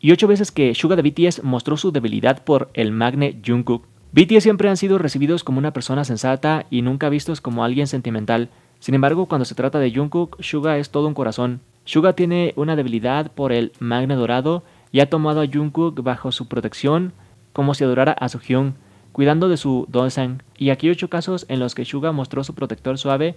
Y ocho veces que Suga de BTS mostró su debilidad por el magne Jungkook. BTS siempre han sido recibidos como una persona sensata y nunca vistos como alguien sentimental. Sin embargo, cuando se trata de Jungkook, Suga es todo un corazón. Suga tiene una debilidad por el magne dorado y ha tomado a Jungkook bajo su protección como si adorara a su hyung, cuidando de su Dosang. Y aquí ocho casos en los que Suga mostró su protector suave,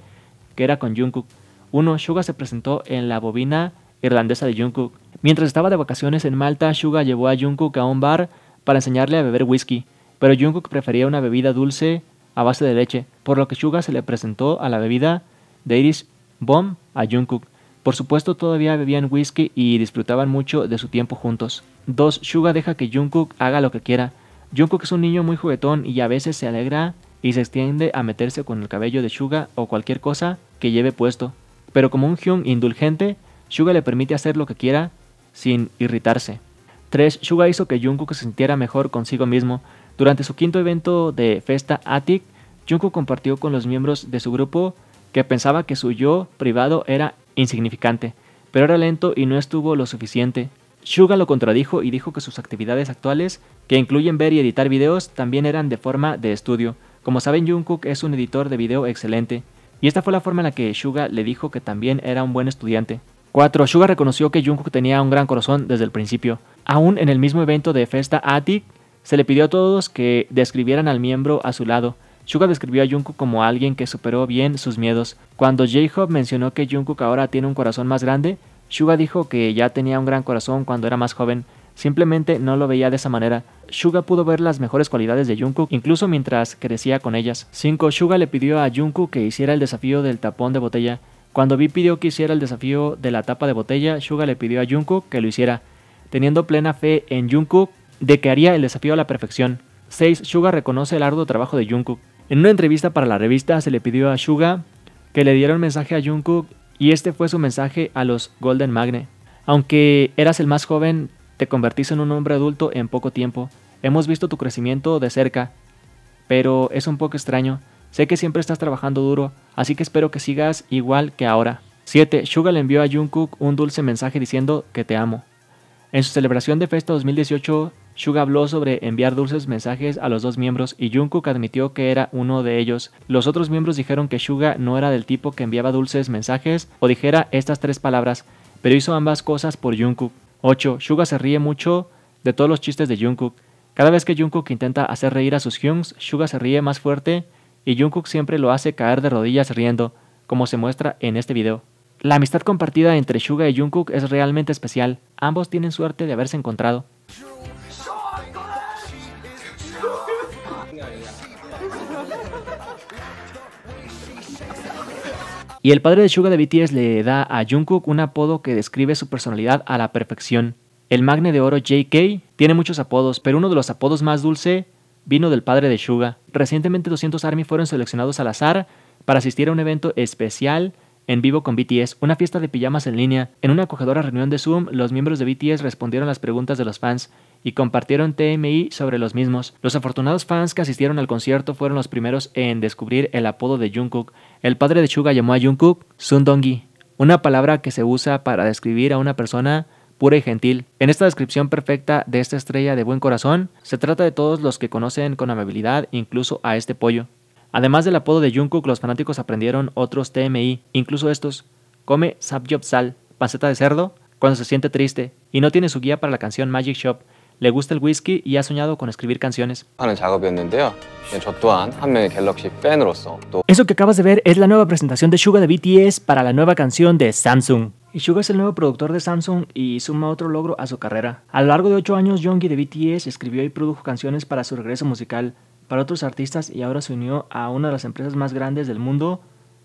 que era con Jungkook. 1. Suga se presentó en la bobina irlandesa de Jungkook. Mientras estaba de vacaciones en Malta, Suga llevó a Jungkook a un bar para enseñarle a beber whisky, pero Jungkook prefería una bebida dulce a base de leche, por lo que Suga se le presentó a la bebida de Iris Bomb a Jungkook. Por supuesto, todavía bebían whisky y disfrutaban mucho de su tiempo juntos. 2. Suga deja que Jungkook haga lo que quiera. Jungkook es un niño muy juguetón y a veces se alegra y se extiende a meterse con el cabello de Suga o cualquier cosa que lleve puesto. Pero como un Hyun indulgente, Suga le permite hacer lo que quiera sin irritarse. 3. Suga hizo que Jungkook se sintiera mejor consigo mismo. Durante su quinto evento de Festa Attic, Jungkook compartió con los miembros de su grupo que pensaba que su yo privado era insignificante, pero era lento y no estuvo lo suficiente. Suga lo contradijo y dijo que sus actividades actuales, que incluyen ver y editar videos, también eran de forma de estudio. Como saben, Jungkook es un editor de video excelente. Y esta fue la forma en la que Suga le dijo que también era un buen estudiante. 4. Suga reconoció que Jungkook tenía un gran corazón desde el principio. Aún en el mismo evento de Festa Attic, se le pidió a todos que describieran al miembro a su lado. Suga describió a Jungkook como alguien que superó bien sus miedos. Cuando j mencionó que Jungkook ahora tiene un corazón más grande, Suga dijo que ya tenía un gran corazón cuando era más joven, Simplemente no lo veía de esa manera. Suga pudo ver las mejores cualidades de Jungkook incluso mientras crecía con ellas. 5. Suga le pidió a Jungkook que hiciera el desafío del tapón de botella. Cuando Vi pidió que hiciera el desafío de la tapa de botella, Suga le pidió a Jungkook que lo hiciera, teniendo plena fe en Jungkook de que haría el desafío a la perfección. 6. Suga reconoce el arduo trabajo de Jungkook. En una entrevista para la revista se le pidió a Suga que le diera un mensaje a Jungkook y este fue su mensaje a los Golden Magne. Aunque eras el más joven, te convertís en un hombre adulto en poco tiempo. Hemos visto tu crecimiento de cerca, pero es un poco extraño. Sé que siempre estás trabajando duro, así que espero que sigas igual que ahora. 7. Suga le envió a Jungkook un dulce mensaje diciendo que te amo. En su celebración de Festa 2018, Suga habló sobre enviar dulces mensajes a los dos miembros y Jungkook admitió que era uno de ellos. Los otros miembros dijeron que Suga no era del tipo que enviaba dulces mensajes o dijera estas tres palabras, pero hizo ambas cosas por Jungkook. 8. Suga se ríe mucho de todos los chistes de Jungkook. Cada vez que Jungkook intenta hacer reír a sus hyungs, Suga se ríe más fuerte y Jungkook siempre lo hace caer de rodillas riendo, como se muestra en este video. La amistad compartida entre Suga y Jungkook es realmente especial. Ambos tienen suerte de haberse encontrado. Y el padre de Suga de BTS le da a Jungkook un apodo que describe su personalidad a la perfección. El magne de oro JK tiene muchos apodos, pero uno de los apodos más dulce vino del padre de Suga. Recientemente 200 ARMY fueron seleccionados al azar para asistir a un evento especial en vivo con BTS, una fiesta de pijamas en línea. En una acogedora reunión de Zoom, los miembros de BTS respondieron las preguntas de los fans y compartieron TMI sobre los mismos. Los afortunados fans que asistieron al concierto fueron los primeros en descubrir el apodo de Jungkook. El padre de Suga llamó a Jungkook Sundongi, una palabra que se usa para describir a una persona pura y gentil. En esta descripción perfecta de esta estrella de buen corazón, se trata de todos los que conocen con amabilidad incluso a este pollo. Además del apodo de Jungkook, los fanáticos aprendieron otros TMI, incluso estos. Come Sal, panceta de cerdo, cuando se siente triste, y no tiene su guía para la canción Magic Shop, le gusta el whisky y ha soñado con escribir canciones. Eso que acabas de ver es la nueva presentación de Suga de BTS para la nueva canción de Samsung. Y Suga es el nuevo productor de Samsung y suma otro logro a su carrera. A lo largo de 8 años, Jungkook de BTS escribió y produjo canciones para su regreso musical, para otros artistas y ahora se unió a una de las empresas más grandes del mundo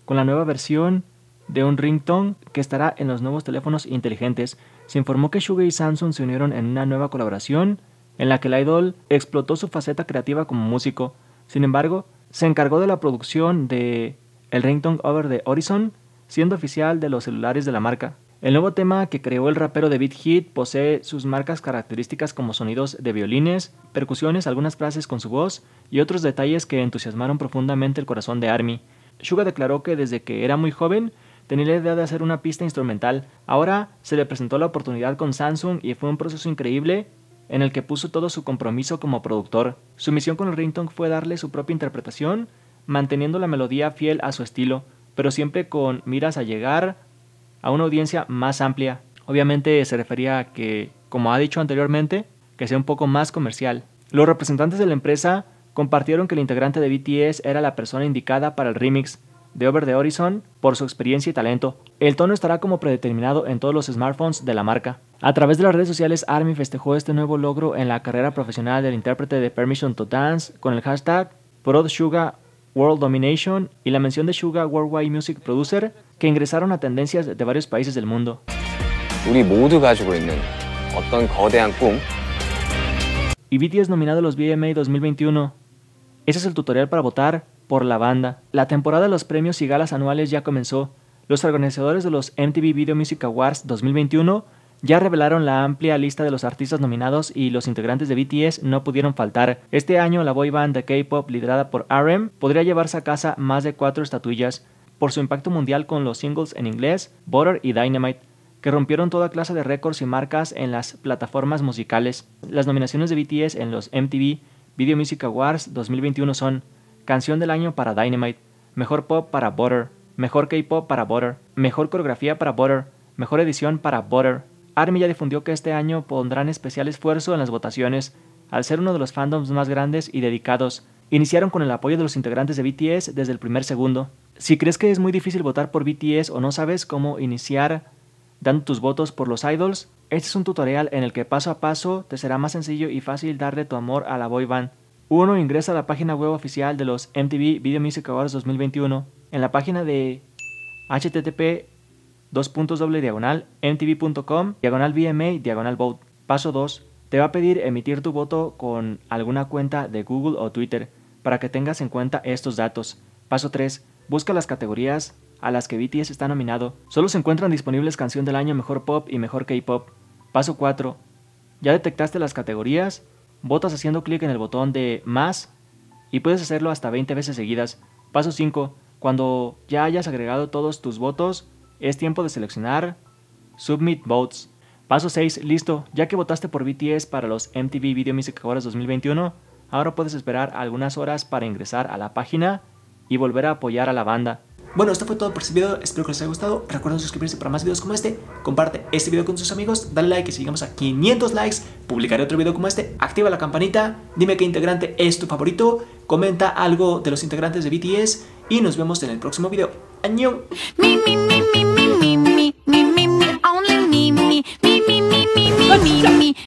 con la nueva versión de un ringtone que estará en los nuevos teléfonos inteligentes, se informó que Suga y Samsung se unieron en una nueva colaboración en la que la idol explotó su faceta creativa como músico. Sin embargo, se encargó de la producción de el ringtone Over the Horizon, siendo oficial de los celulares de la marca. El nuevo tema que creó el rapero de Beat Hit posee sus marcas características como sonidos de violines, percusiones, algunas frases con su voz y otros detalles que entusiasmaron profundamente el corazón de Army. Suga declaró que desde que era muy joven Tenía la idea de hacer una pista instrumental. Ahora se le presentó la oportunidad con Samsung y fue un proceso increíble en el que puso todo su compromiso como productor. Su misión con el ringtone fue darle su propia interpretación, manteniendo la melodía fiel a su estilo, pero siempre con miras a llegar a una audiencia más amplia. Obviamente se refería a que, como ha dicho anteriormente, que sea un poco más comercial. Los representantes de la empresa compartieron que el integrante de BTS era la persona indicada para el remix, de Over the Horizon por su experiencia y talento. El tono estará como predeterminado en todos los smartphones de la marca. A través de las redes sociales, ARMY festejó este nuevo logro en la carrera profesional del intérprete de Permission to Dance con el hashtag ProdSuga World Domination y la mención de Suga Worldwide Music Producer, que ingresaron a tendencias de varios países del mundo. Y e BTS nominado a los VMA 2021. Ese es el tutorial para votar por la banda. La temporada de los premios y galas anuales ya comenzó. Los organizadores de los MTV Video Music Awards 2021 ya revelaron la amplia lista de los artistas nominados y los integrantes de BTS no pudieron faltar. Este año la boy band de K-pop liderada por RM podría llevarse a casa más de cuatro estatuillas por su impacto mundial con los singles en inglés, Butter y Dynamite, que rompieron toda clase de récords y marcas en las plataformas musicales. Las nominaciones de BTS en los MTV Video Music Awards 2021 son Canción del año para Dynamite, Mejor Pop para Butter, Mejor K-Pop para Butter, Mejor Coreografía para Butter, Mejor Edición para Butter. ARMY ya difundió que este año pondrán especial esfuerzo en las votaciones, al ser uno de los fandoms más grandes y dedicados. Iniciaron con el apoyo de los integrantes de BTS desde el primer segundo. Si crees que es muy difícil votar por BTS o no sabes cómo iniciar dando tus votos por los idols, este es un tutorial en el que paso a paso te será más sencillo y fácil darle tu amor a la boy band. Uno ingresa a la página web oficial de los MTV Video Music Awards 2021 en la página de http mtv.com diagonal VMA diagonal vote. Paso 2. Te va a pedir emitir tu voto con alguna cuenta de Google o Twitter para que tengas en cuenta estos datos. Paso 3. Busca las categorías a las que BTS está nominado. Solo se encuentran disponibles canción del año mejor pop y mejor K-pop. Paso 4. Ya detectaste las categorías votas haciendo clic en el botón de más y puedes hacerlo hasta 20 veces seguidas. Paso 5. Cuando ya hayas agregado todos tus votos, es tiempo de seleccionar Submit Votes. Paso 6. Listo. Ya que votaste por BTS para los MTV Video Music Awards 2021, ahora puedes esperar algunas horas para ingresar a la página y volver a apoyar a la banda. Bueno, esto fue todo por este video, espero que les haya gustado. Recuerden suscribirse para más videos como este, comparte este video con sus amigos, dale like y si llegamos a 500 likes, publicaré otro video como este, activa la campanita, dime qué integrante es tu favorito, comenta algo de los integrantes de BTS y nos vemos en el próximo video. ¡Añón!